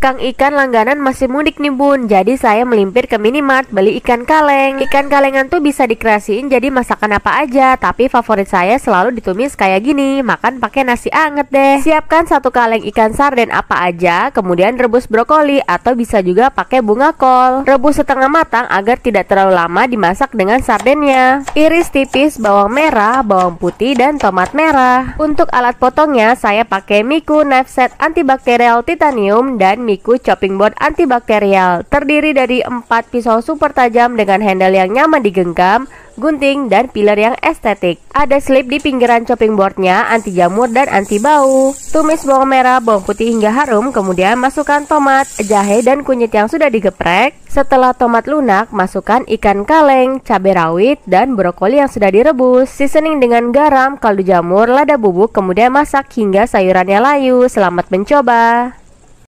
Kang ikan langganan masih mudik nih bun Jadi saya melimpir ke minimart beli ikan kaleng Ikan kalengan tuh bisa dikreasiin jadi masakan apa aja Tapi favorit saya selalu ditumis kayak gini Makan pakai nasi anget deh Siapkan satu kaleng ikan sarden apa aja Kemudian rebus brokoli atau bisa juga pakai bunga kol Rebus setengah matang agar tidak terlalu lama dimasak dengan sardennya Iris tipis bawang merah, bawang putih, dan tomat merah Untuk alat potongnya saya pakai Miku knife set antibakterial titanium dan Miku Chopping Board Antibakterial terdiri dari 4 pisau super tajam dengan handle yang nyaman digenggam, gunting, dan pilar yang estetik. Ada slip di pinggiran chopping boardnya, anti jamur dan anti bau. Tumis bawang merah, bawang putih hingga harum, kemudian masukkan tomat, jahe, dan kunyit yang sudah digeprek. Setelah tomat lunak, masukkan ikan kaleng, cabai rawit, dan brokoli yang sudah direbus. Seasoning dengan garam, kaldu jamur, lada bubuk, kemudian masak hingga sayurannya layu. Selamat mencoba!